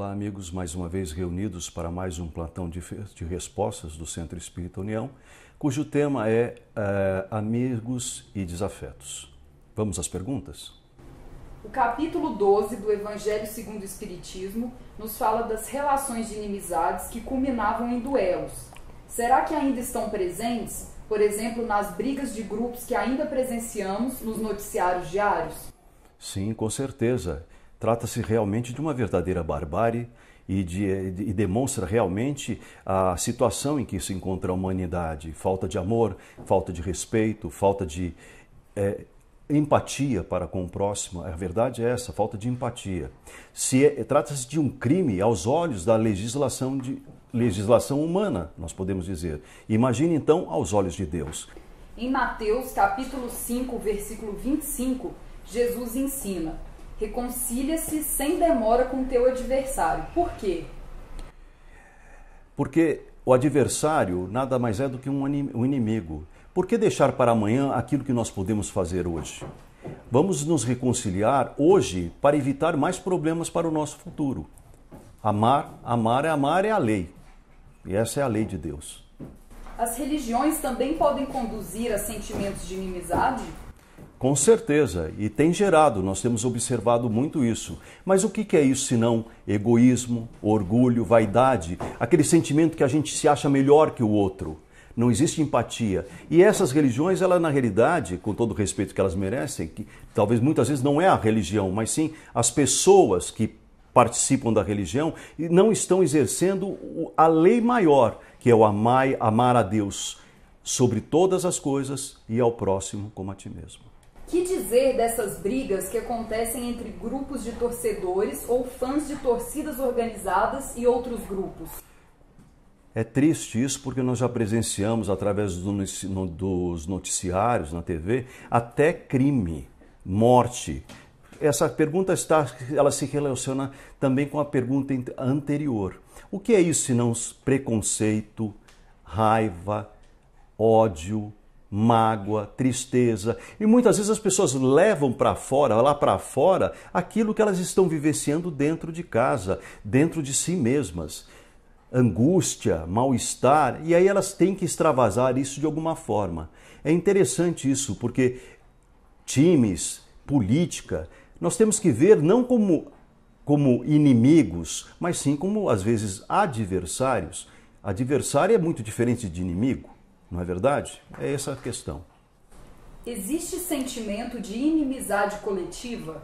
Olá, amigos, mais uma vez reunidos para mais um plantão de, de respostas do Centro Espírita União, cujo tema é uh, Amigos e Desafetos. Vamos às perguntas? O capítulo 12 do Evangelho segundo o Espiritismo nos fala das relações de inimizades que culminavam em duelos. Será que ainda estão presentes, por exemplo, nas brigas de grupos que ainda presenciamos nos noticiários diários? Sim, com certeza. Trata-se realmente de uma verdadeira barbárie e, de, e, demonstra realmente a situação em que se encontra a humanidade: falta de amor, falta de respeito, falta de é, empatia para com o próximo. A verdade é essa: falta de empatia. Se é, trata-se de um crime aos olhos da legislação de legislação humana, nós podemos dizer. Imagine então aos olhos de Deus. Em Mateus capítulo 5, versículo 25, Jesus ensina Reconcilia-se sem demora com teu adversário. Por quê? Porque o adversário nada mais é do que um inimigo. Por que deixar para amanhã aquilo que nós podemos fazer hoje? Vamos nos reconciliar hoje para evitar mais problemas para o nosso futuro. Amar, amar é amar é a lei. E essa é a lei de Deus. As religiões também podem conduzir a sentimentos de inimizade? Com certeza, e tem gerado, nós temos observado muito isso. Mas o que é isso senão egoísmo, orgulho, vaidade, aquele sentimento que a gente se acha melhor que o outro? Não existe empatia. E essas religiões, ela na realidade, com todo o respeito que elas merecem, que talvez muitas vezes não é a religião, mas sim as pessoas que participam da religião e não estão exercendo a lei maior, que é o amar, amar a Deus sobre todas as coisas e ao próximo como a ti mesmo. Que dizer dessas brigas que acontecem entre grupos de torcedores ou fãs de torcidas organizadas e outros grupos? É triste isso porque nós já presenciamos através do, no, dos noticiários na TV até crime, morte. Essa pergunta está, ela se relaciona também com a pergunta anterior. O que é isso senão preconceito, raiva, ódio, mágoa, tristeza. E muitas vezes as pessoas levam para fora, lá para fora, aquilo que elas estão vivenciando dentro de casa, dentro de si mesmas. Angústia, mal-estar, e aí elas têm que extravasar isso de alguma forma. É interessante isso, porque times, política, nós temos que ver não como, como inimigos, mas sim como, às vezes, adversários. Adversário é muito diferente de inimigo. Não é verdade? É essa a questão. Existe sentimento de inimizade coletiva?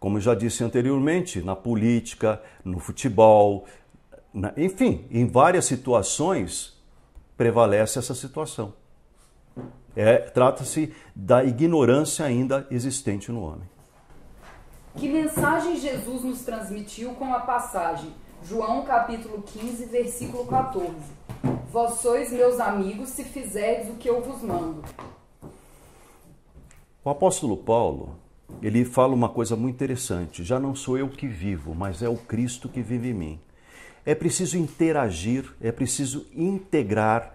Como já disse anteriormente, na política, no futebol, na, enfim, em várias situações prevalece essa situação. É, Trata-se da ignorância ainda existente no homem. Que mensagem Jesus nos transmitiu com a passagem João capítulo 15, versículo 14? Vós sois meus amigos se fizerdes o que eu vos mando. O apóstolo Paulo, ele fala uma coisa muito interessante. Já não sou eu que vivo, mas é o Cristo que vive em mim. É preciso interagir, é preciso integrar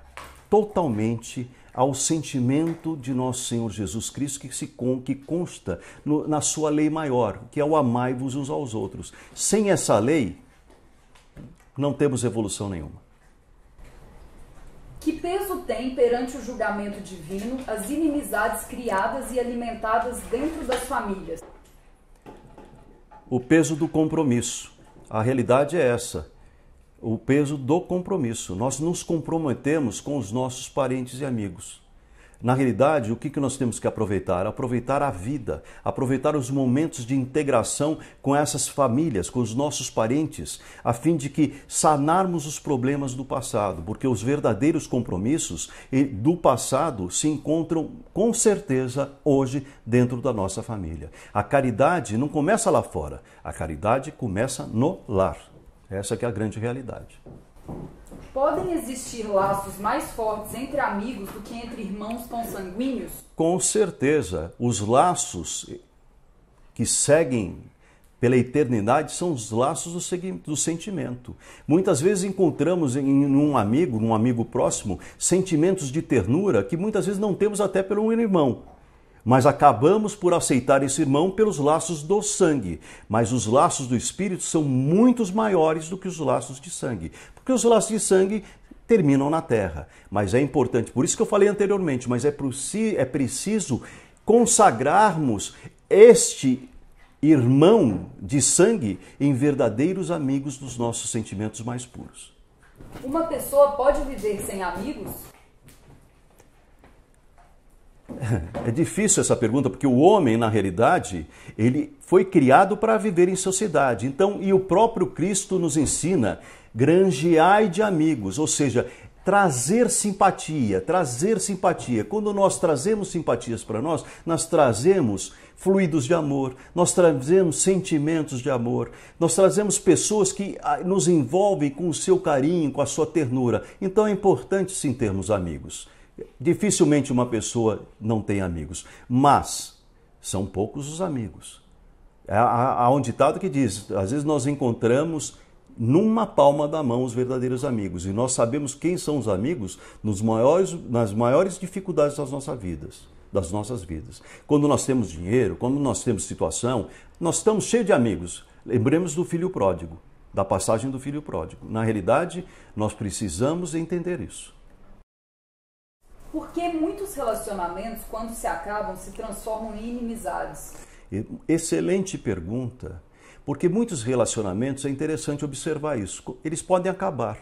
totalmente ao sentimento de nosso Senhor Jesus Cristo que se que consta no, na sua lei maior, que é o amai-vos uns aos outros. Sem essa lei, não temos evolução nenhuma. Que peso tem perante o julgamento divino as inimizades criadas e alimentadas dentro das famílias? O peso do compromisso. A realidade é essa. O peso do compromisso. Nós nos comprometemos com os nossos parentes e amigos. Na realidade, o que, que nós temos que aproveitar? Aproveitar a vida, aproveitar os momentos de integração com essas famílias, com os nossos parentes, a fim de que sanarmos os problemas do passado, porque os verdadeiros compromissos eh, do passado se encontram com certeza hoje dentro da nossa família. A caridade não começa lá fora, a caridade começa no lar. Essa é a grande realidade. Podem existir laços mais fortes entre amigos do que entre irmãos consanguíneos? Com certeza. Os laços que seguem pela eternidade são os laços do, do sentimento. Muitas vezes encontramos em, em um amigo, num amigo próximo, sentimentos de ternura que muitas vezes não temos até pelo irmão mas acabamos por aceitar esse irmão pelos laços do sangue. Mas os laços do espírito são muitos maiores do que os laços de sangue, porque os laços de sangue terminam na terra. Mas é importante, por isso que eu falei anteriormente, mas é, é preciso consagrarmos este irmão de sangue em verdadeiros amigos dos nossos sentimentos mais puros. Uma pessoa pode viver sem amigos? É difícil essa pergunta, porque o homem, na realidade, ele foi criado para viver em sociedade. Então, e o próprio Cristo nos ensina: granjeai de amigos, ou seja, trazer simpatia, trazer simpatia. Quando nós trazemos simpatias para nós, nós trazemos fluidos de amor, nós trazemos sentimentos de amor, nós trazemos pessoas que ah, nos envolvem com o seu carinho, com a sua ternura. Então é importante sim termos amigos. Dificilmente uma pessoa não tem amigos, mas são poucos os amigos. Há um ditado que diz: às vezes nós encontramos numa palma da mão os verdadeiros amigos, e nós sabemos quem são os amigos nos maiores, nas maiores dificuldades das nossas vidas. Das nossas vidas. Quando nós temos dinheiro, quando nós temos situação, nós estamos cheios de amigos. Lembremos do filho pródigo, da passagem do filho pródigo. Na realidade, nós precisamos entender isso. Porque muitos relacionamentos, quando se acabam, se transformam em inimizades. Excelente pergunta. Porque muitos relacionamentos é interessante observar isso. Eles podem acabar,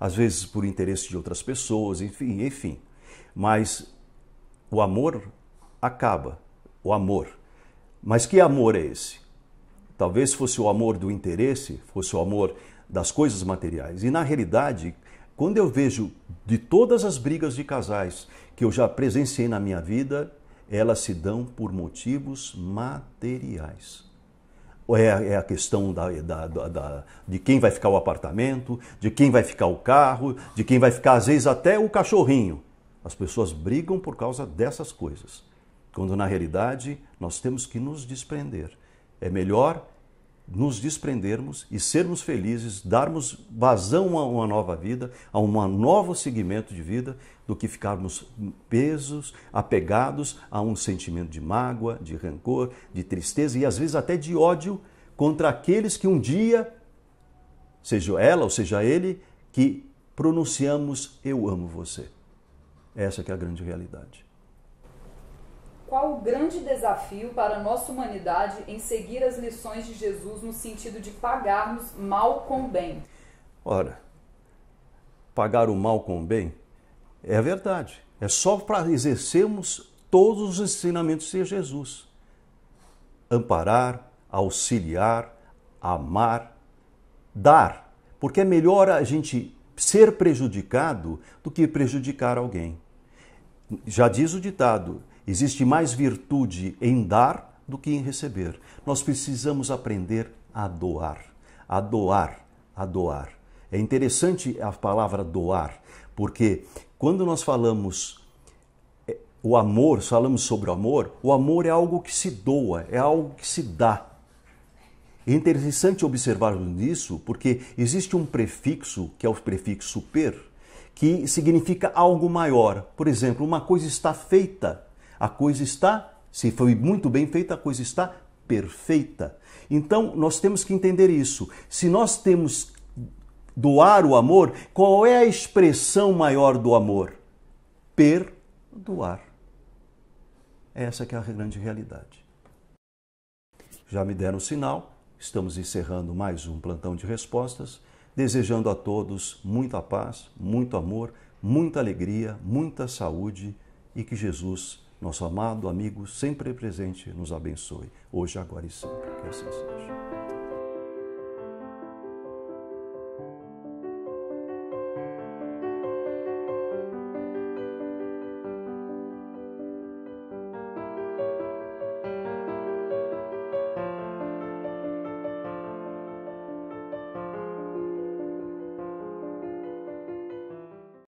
às vezes por interesse de outras pessoas, enfim, enfim. Mas o amor acaba, o amor. Mas que amor é esse? Talvez fosse o amor do interesse, fosse o amor das coisas materiais. E na realidade, quando eu vejo de todas as brigas de casais que eu já presenciei na minha vida, elas se dão por motivos materiais. É, é, a questão da, da, da, de quem vai ficar o apartamento, de quem vai ficar o carro, de quem vai ficar, às vezes, até o cachorrinho. As pessoas brigam por causa dessas coisas, quando na realidade nós temos que nos desprender. É melhor nos desprendermos e sermos felizes, darmos vazão a uma nova vida, a um novo segmento de vida, do que ficarmos pesos, apegados a um sentimento de mágoa, de rancor, de tristeza e às vezes até de ódio contra aqueles que um dia, seja ela ou seja ele, que pronunciamos eu amo você. Essa é a grande realidade qual o grande desafio para a nossa humanidade em seguir as lições de Jesus no sentido de pagarmos mal com bem? Ora, pagar o mal com o bem é verdade. É só para exercermos todos os ensinamentos de Jesus. Amparar, auxiliar, amar, dar. Porque é melhor a gente ser prejudicado do que prejudicar alguém. Já diz o ditado: Existe mais virtude em dar do que em receber. Nós precisamos aprender a doar, a doar, a doar. É interessante a palavra doar, porque quando nós falamos eh, o amor, falamos sobre o amor, o amor é algo que se doa, é algo que se dá. É interessante observarmos isso porque existe um prefixo, que é o prefixo per, que significa algo maior. Por exemplo, uma coisa está feita, a coisa está, se foi muito bem feita, a coisa está perfeita. Então, nós temos que entender isso. Se nós temos doar o amor, qual é a expressão maior do amor? Perdoar. Essa que é a grande realidade. Já me deram o sinal, estamos encerrando mais um plantão de respostas, desejando a todos muita paz, muito amor, muita alegria, muita saúde e que Jesus nosso amado amigo, sempre presente, nos abençoe, hoje, agora e sempre. Que assim seja.